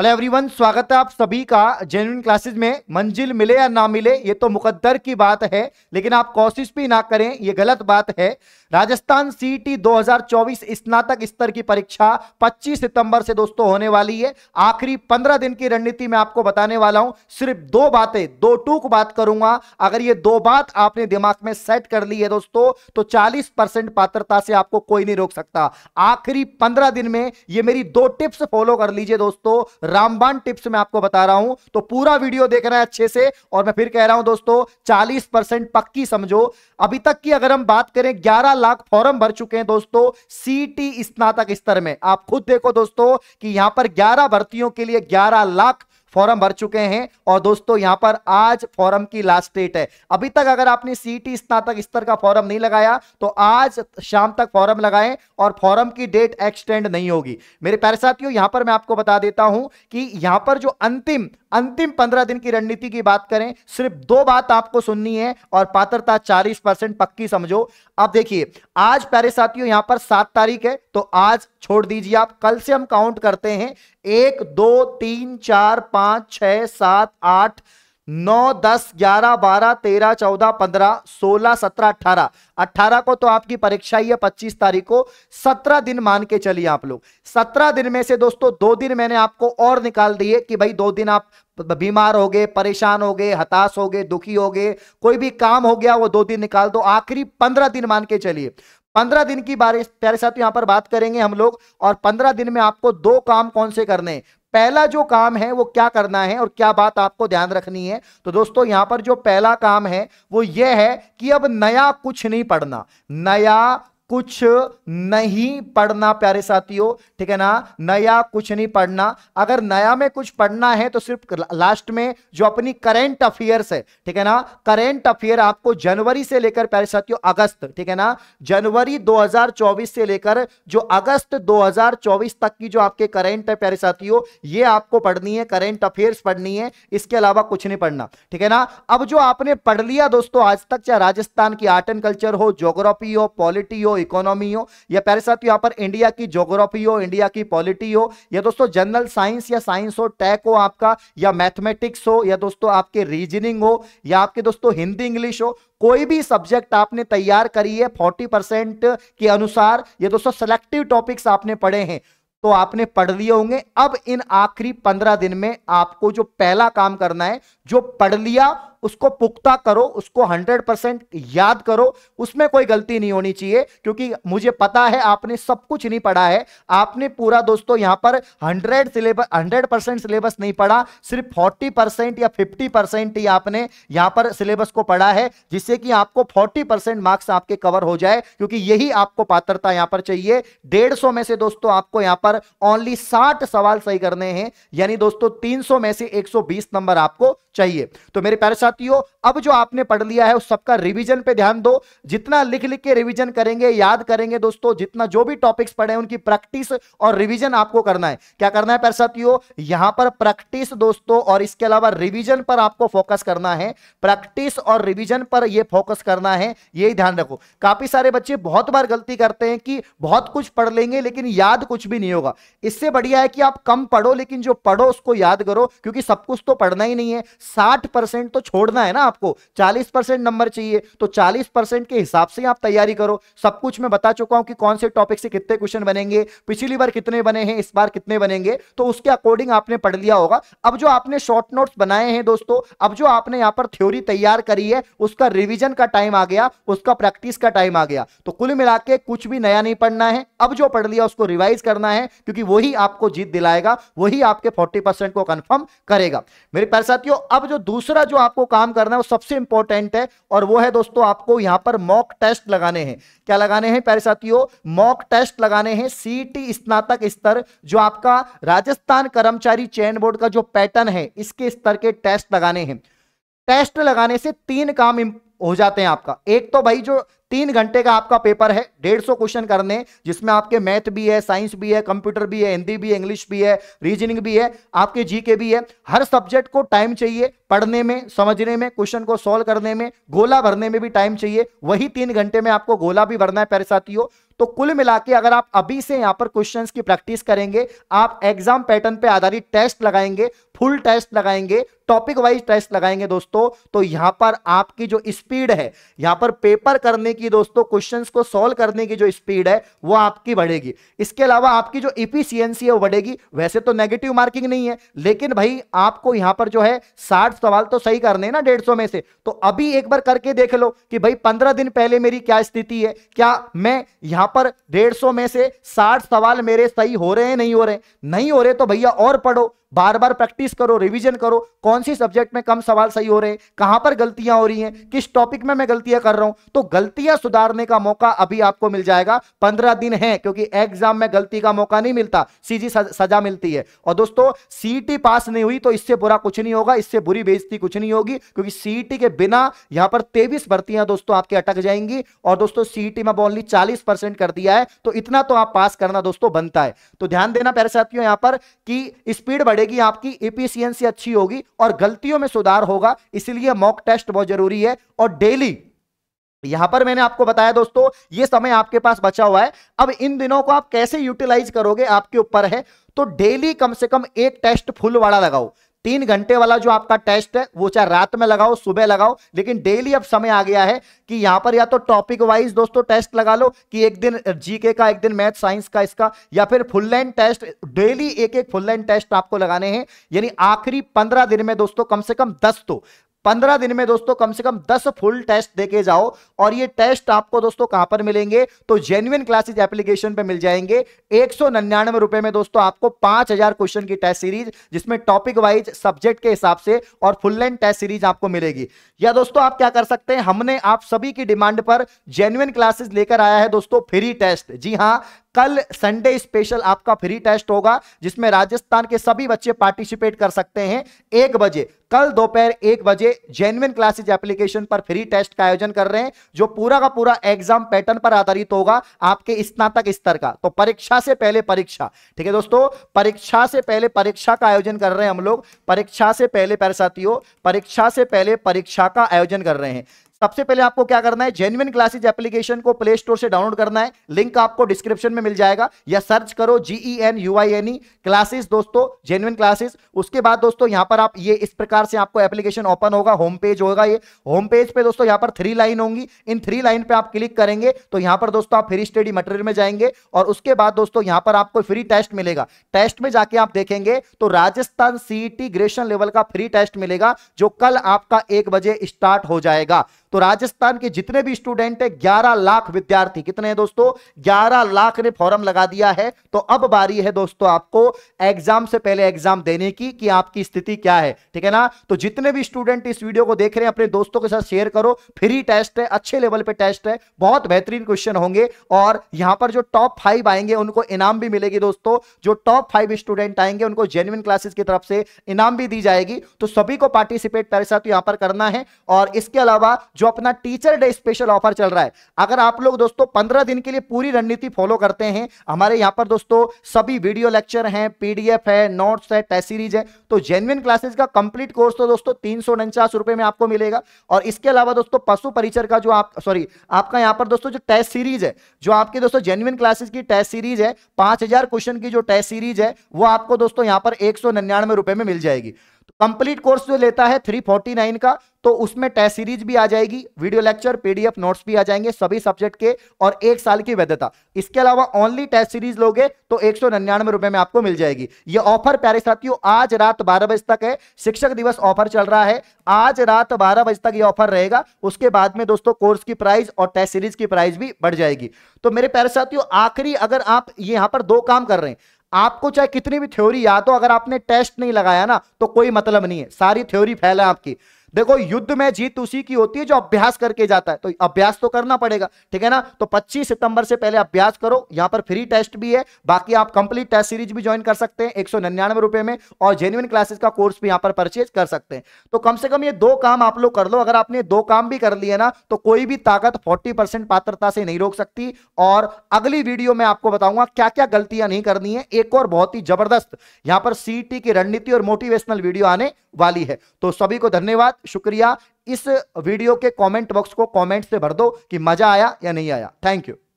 hello everyone स्वागत है आप सभी का जेन्यून क्लासेस में मंजिल मिले या ना मिले ये तो मुकद्दर की बात है लेकिन आप कोशिश भी ना करें ये गलत बात है राजस्थान सीटी 2024 स्नातक स्तर की परीक्षा 25 सितंबर से दोस्तों होने वाली है आखिरी 15 दिन की रणनीति में आपको बताने वाला हूं सिर्फ दो बातें दो टूक बात करूंगा अगर ये दो बात आपने दिमाग में सेट कर ली है दोस्तों तो चालीस पात्रता से आपको कोई नहीं रोक सकता आखिरी पंद्रह दिन में ये मेरी दो टिप्स फॉलो कर लीजिए दोस्तों रामबान टिप्स में आपको बता रहा हूं तो पूरा वीडियो देखना है अच्छे से और मैं फिर कह रहा हूं दोस्तों 40 परसेंट पक्की समझो अभी तक की अगर हम बात करें 11 लाख फॉर्म भर चुके हैं दोस्तों सीटी स्नातक स्तर में आप खुद देखो दोस्तों कि यहां पर 11 भर्तियों के लिए 11 लाख फॉर्म भर चुके हैं और दोस्तों यहां पर आज फॉर्म की लास्ट डेट है अभी तक अगर आपने सीटी स्नातक स्तर का फॉर्म नहीं लगाया तो आज शाम तक फॉर्म लगाएं और फॉर्म की डेट एक्सटेंड नहीं होगी मेरे प्यारे साथियों यहां पर मैं आपको बता देता हूं कि यहां पर जो अंतिम अंतिम पंद्रह दिन की रणनीति की बात करें सिर्फ दो बात आपको सुननी है और पात्रता चालीस पक्की समझो आप देखिए आज प्यारे साथियों यहां पर सात तारीख है तो आज छोड़ दीजिए आप कल से हम काउंट करते हैं एक दो तीन चार पांच छह सात आठ नौ दस ग्यारह बारह तेरह चौदह पंद्रह सोलह सत्रह अट्ठारह अट्ठारह को तो आपकी परीक्षा ही है पच्चीस तारीख को सत्रह दिन मान के चलिए आप लोग सत्रह दिन में से दोस्तों दो दिन मैंने आपको और निकाल दिए कि भाई दो दिन आप बीमार हो गए परेशान हो गए हताश हो गए दुखी हो गए कोई भी काम हो गया वो दो दिन निकाल दो आखिरी पंद्रह दिन मान के चलिए पंद्रह दिन की बारिश प्यारे साथ यहां पर बात करेंगे हम लोग और पंद्रह दिन में आपको दो काम कौन से करने पहला जो काम है वो क्या करना है और क्या बात आपको ध्यान रखनी है तो दोस्तों यहां पर जो पहला काम है वो ये है कि अब नया कुछ नहीं पढ़ना नया कुछ नहीं पढ़ना प्यारे साथियों ठीक है ना नया कुछ नहीं पढ़ना अगर नया में कुछ पढ़ना है तो सिर्फ लास्ट में जो अपनी करेंट अफेयर्स है ठीक है ना करेंट अफेयर आपको जनवरी से लेकर प्यारे साथियों अगस्त ठीक है ना जनवरी 2024 से लेकर जो अगस्त 2024 तक की जो आपके करेंट है प्यारे साथियों ये आपको पढ़नी है करेंट अफेयर्स पढ़नी है इसके अलावा कुछ नहीं पढ़ना ठीक है ना अब जो आपने पढ़ लिया दोस्तों आज तक चाहे राजस्थान की आर्ट एंड कल्चर हो जोग्राफी हो पॉलिटी हो इकोनॉमी हो या प्यारे साथ यहाँ पर इंडिया की जोग्राफी हो इंडिया की पॉलिटी हो या दोस्तों जनरल साइंस या साइंस हो टैक हो आपका या मैथमेटिक्स हो या दोस्तों आपके रीजनिंग हो या आपके दोस्तों हिंदी इंग्लिश हो कोई भी सब्जेक्ट आपने तैयार करी है फोर्टी परसेंट के अनुसार ये दोस्तों सेलेक्टिव टॉपिक्स आपने पढ़े हैं तो आपने पढ़ लिए होंगे अब इन आखिरी पंद्रह दिन में आपको जो पहला काम करना है जो पढ़ लिया उसको पुख्ता करो उसको 100 परसेंट याद करो उसमें कोई गलती नहीं होनी चाहिए क्योंकि मुझे पता है आपने सब कुछ नहीं पढ़ा है आपने पूरा दोस्तों यहां पर 100 सिलेबस 100 परसेंट सिलेबस नहीं पढ़ा सिर्फ 40 परसेंट या 50 परसेंट ही आपने यहां पर सिलेबस को पढ़ा है जिससे कि आपको 40 मार्क्स आपके कवर हो जाए क्योंकि यही आपको पात्रता यहां पर चाहिए डेढ़ में से दोस्तों आपको यहां पर ओनली साठ सवाल सही करने हैं यानी दोस्तों तीन में से एक नंबर आपको चाहिए तो मेरे प्यारे साथियों अब जो आपने पढ़ लिया है उस सबका रिवीजन पे ध्यान दो जितना लिख लिख के रिवीजन करेंगे याद करेंगे दोस्तों जितना जो भी टॉपिक्स पढ़े हैं उनकी प्रैक्टिस और रिवीजन आपको करना है क्या करना है साथियों यहां पर प्रैक्टिस दोस्तों और इसके अलावा रिविजन पर आपको फोकस करना है प्रैक्टिस और रिविजन पर यह फोकस करना है यही ध्यान रखो काफी सारे बच्चे बहुत बार गलती करते हैं कि बहुत कुछ पढ़ लेंगे लेकिन याद कुछ भी नहीं होगा इससे बढ़िया है कि आप कम पढ़ो लेकिन जो पढ़ो उसको याद करो क्योंकि सब कुछ तो पढ़ना ही नहीं है साठ परसेंट तो छोड़ छोड़ना है ना आपको 40 परसेंट नंबर चाहिए तो 40 परसेंट के हिसाब से आप तैयारी करो सब कुछ मैं बता चुका हूं कि कौन से टॉपिक से कितने क्वेश्चन बनेंगे पिछली बार कितने बने हैं इस बार कितने बनेंगे तो उसके अकॉर्डिंग आपने पढ़ लिया होगा अब जो आपने शॉर्ट नोट्स बनाए हैं दोस्तों अब जो आपने यहां पर थ्योरी तैयार करी है उसका रिविजन का टाइम आ गया उसका प्रैक्टिस का टाइम आ गया तो कुल मिला कुछ भी नया नहीं पढ़ना है अब जो पढ़ लिया उसको रिवाइज करना है क्योंकि वही आपको जीत दिलाएगा वही आपके फोर्टी को कंफर्म करेगा मेरे साथियों अब जो दूसरा जो आपको काम करना है वो सबसे इंपॉर्टेंट है और वो है दोस्तों आपको यहां पर मॉक टेस्ट लगाने हैं क्या लगाने हैं प्यारे साथियों मॉक टेस्ट लगाने हैं सीटी स्नातक स्तर जो आपका राजस्थान कर्मचारी चयन बोर्ड का जो पैटर्न है इसके स्तर के टेस्ट लगाने हैं टेस्ट लगाने से तीन काम हो जाते हैं आपका एक तो भाई जो तीन घंटे का आपका पेपर है डेढ़ सौ क्वेश्चन करने जिसमें आपके मैथ भी है साइंस भी है कंप्यूटर भी है हिंदी भी है इंग्लिश भी है रीजनिंग भी है आपके जीके भी है हर सब्जेक्ट को टाइम चाहिए पढ़ने में समझने में क्वेश्चन को सॉल्व करने में गोला भरने में भी टाइम चाहिए वही तीन घंटे में आपको गोला भी भरना है पैर साथियों तो कुल मिला के अगर आप अभी से यहां पर क्वेश्चन की प्रैक्टिस करेंगे आप एग्जाम पैटर्न पर आधारित टेस्ट लगाएंगे फुल टेस्ट लगाएंगे टॉपिक वाइज टेस्ट लगाएंगे दोस्तों तो यहां पर आपकी जो स्पीड है यहां पर पेपर करने की दोस्तों क्वेश्चंस को सॉल्व करने की जो स्पीड है वो आपकी बढ़ेगी इसके अलावा आपकी जो इफिशियंसी है वो बढ़ेगी वैसे तो नेगेटिव मार्किंग नहीं है लेकिन भाई आपको यहां पर जो है साठ सवाल तो सही करने ना डेढ़ में से तो अभी एक बार करके देख लो कि भाई पंद्रह दिन पहले मेरी क्या स्थिति है क्या मैं यहां पर डेढ़ सौ में से साठ सवाल मेरे सही हो रहे हैं नहीं हो रहे नहीं हो रहे तो भैया और पढ़ो बार बार प्रैक्टिस करो रिवीजन करो कौन सी सब्जेक्ट में कम सवाल सही हो रहे हैं कहां पर गलतियां हो रही हैं किस टॉपिक में मैं गलतियां कर रहा हूं तो गलतियां सुधारने का मौका अभी आपको मिल जाएगा पंद्रह दिन है क्योंकि एग्जाम में गलती का मौका नहीं मिलता सीजी सजा मिलती है और दोस्तों सीईटी e पास नहीं हुई तो इससे बुरा कुछ नहीं होगा इससे बुरी बेजती कुछ नहीं होगी क्योंकि सीईटी e के बिना यहां पर तेवीस भर्तियां दोस्तों आपके अटक जाएंगी और दोस्तों सीईटी e में ओनली चालीस परसेंट कर दिया है तो इतना तो आप पास करना दोस्तों बनता है तो ध्यान देना पैर साथियों यहां पर कि स्पीड बढ़ेगी आपकी इफिशियंसी अच्छी होगी और गलतियों में सुधार होगा इसलिए मॉक टेस्ट बहुत जरूरी है और डेली यहां पर मैंने आपको बताया दोस्तों ये समय आपके पास बचा हुआ है अब इन दिनों को आप कैसे यूटिलाइज करोगे आपके ऊपर है तो डेली कम से कम एक टेस्ट फुल वाला लगाओ तीन घंटे वाला जो आपका टेस्ट है वो चाहे रात में लगाओ सुबह लगाओ लेकिन डेली अब समय आ गया है कि यहां पर या तो टॉपिक वाइज दोस्तों टेस्ट लगा लो कि एक दिन जीके का एक दिन मैथ साइंस का इसका या फिर फुल लाइन टेस्ट डेली एक एक फुल लाइन टेस्ट आपको लगाने हैं यानी आखिरी पंद्रह दिन में दोस्तों कम से कम दस तो पंद्रह दिन में दोस्तों कम से कम दस फुल टेस्ट देके जाओ और ये टेस्ट आपको दोस्तों कहां पर मिलेंगे तो जेन्युन क्लासेज एप्लीकेशन पे मिल जाएंगे एक रुपए में दोस्तों आपको पांच क्वेश्चन की टेस्ट सीरीज जिसमें टॉपिक वाइज सब्जेक्ट के हिसाब से और फुल लाइन टेस्ट सीरीज आपको मिलेगी या दोस्तों आप क्या कर सकते हैं हमने आप सभी की डिमांड पर जेन्युन क्लासेज लेकर आया है दोस्तों फ्री टेस्ट जी हाँ कल संडे स्पेशल आपका फ्री टेस्ट होगा जिसमें राजस्थान के सभी बच्चे पार्टिसिपेट कर सकते हैं एक बजे कल दोपहर एक बजे जेन्युन क्लासेज एप्लीकेशन पर फ्री टेस्ट का आयोजन कर रहे हैं जो पूरा का पूरा एग्जाम पैटर्न पर आधारित होगा आपके स्नातक स्तर का तो परीक्षा से पहले परीक्षा ठीक है दोस्तों परीक्षा से पहले परीक्षा का आयोजन कर रहे हैं हम लोग परीक्षा से पहले पैर साथियों परीक्षा से पहले परीक्षा का आयोजन कर रहे हैं सबसे पहले आपको क्या करना है जेन्युन क्लासेज एप्लीकेशन को प्ले स्टोर से डाउनलोड करना है लिंक आपको डिस्क्रिप्शन में मिल जाएगा या सर्च करो G E N U I N E classes दोस्तों जेन्युन क्लासेज उसके बाद दोस्तों यहां पर आप ये इस प्रकार से आपको एप्लीकेशन ओपन होगा होम पेज होगा ये होम पेज पे दोस्तों यहाँ पर थ्री लाइन होंगी इन थ्री लाइन पे आप क्लिक करेंगे तो यहाँ पर दोस्तों आप फ्री स्टडी मटेरियल में जाएंगे और उसके बाद दोस्तों यहाँ पर आपको फ्री टेस्ट मिलेगा टेस्ट में जाके आप देखेंगे तो राजस्थान सीई ग्रेशन लेवल का फ्री टेस्ट मिलेगा जो कल आपका एक बजे स्टार्ट हो जाएगा तो राजस्थान के जितने भी स्टूडेंट है ग्यारह लाख विद्यार्थी कितने हैं दोस्तों ग्यारह लाख ने फॉर्म लगा दिया है तो अब बारी है दोस्तों आपको एग्जाम से पहले एग्जाम देने की कि आपकी स्थिति क्या है ठीक है ना तो जितने भी स्टूडेंट इस वीडियो को देख रहे हैं अपने दोस्तों के साथ शेयर करो फ्री टेस्ट है अच्छे लेवल पे टेस्ट है बहुत बेहतरीन क्वेश्चन होंगे और यहां पर जो टॉप फाइव आएंगे उनको इनाम भी मिलेगी दोस्तों जो टॉप फाइव स्टूडेंट आएंगे उनको जेन्युन क्लासेस की तरफ से इनाम भी दी जाएगी तो सभी को पार्टिसिपेट मेरे साथ यहां पर करना है और इसके अलावा जो अपना टीचर डे स्पेशल ऑफर चल रहा है अगर आप लोग दोस्तों पंद्रह दिन के लिए पूरी रणनीति फॉलो करते हैं हमारे यहां पर दोस्तों सभी वीडियो लेक्चर हैं पीडीएफ है नोट्स है टेस्ट सीरीज है तो जेन्युन क्लासेस का कंप्लीट कोर्स तो दोस्तों तीन रुपए में आपको मिलेगा और इसके अलावा दोस्तों पशु परिचर का जो आप सॉरी आपका यहाँ पर दोस्तों जो टेस्ट सीरीज है जो आपके दोस्तों जेन्युन क्लासेज की टेस्ट सीरीज है पांच क्वेश्चन की जो टेस्ट सीरीज है वो आपको दोस्तों यहाँ पर एक रुपए में मिल जाएगी कंप्लीट कोर्स जो लेता है 349 का तो उसमें टेस्ट सीरीज भी आ जाएगी वीडियो लेक्चर पीडीएफ नोट्स भी आ जाएंगे सभी सब्जेक्ट के और एक साल की वैधता इसके अलावा ओनली टेस्ट सीरीज लोगे तो एक रुपए में आपको मिल जाएगी ये ऑफर प्यारे साथियों आज रात बारह बजे तक है शिक्षक दिवस ऑफर चल रहा है आज रात बारह बजे तक ये ऑफर रहेगा उसके बाद में दोस्तों कोर्स की प्राइस और टेस्ट सीरीज की प्राइस भी बढ़ जाएगी तो मेरे प्यारे साथियों आखिरी अगर आप यहां पर दो काम कर रहे हैं आपको चाहे कितनी भी थ्योरी याद हो अगर आपने टेस्ट नहीं लगाया ना तो कोई मतलब नहीं है सारी थ्योरी फैल है आपकी देखो युद्ध में जीत उसी की होती है जो अभ्यास करके जाता है तो अभ्यास तो करना पड़ेगा ठीक है ना तो 25 सितंबर से पहले अभ्यास करो यहां पर फ्री टेस्ट भी है बाकी आप कंप्लीट टेस्ट सीरीज भी ज्वाइन कर सकते हैं एक सौ रुपए में और जेन्यून क्लासेस का कोर्स भी यहां पर परचेज कर सकते हैं तो कम से कम ये दो काम आप लोग कर लो अगर आपने दो काम भी कर लिए ना तो कोई भी ताकत फोर्टी पात्रता से नहीं रोक सकती और अगली वीडियो में आपको बताऊंगा क्या क्या गलतियां नहीं करनी है एक और बहुत ही जबरदस्त यहां पर सीटी की रणनीति और मोटिवेशनल वीडियो आने वाली है तो सभी को धन्यवाद शुक्रिया इस वीडियो के कमेंट बॉक्स को कमेंट से भर दो कि मजा आया या नहीं आया थैंक यू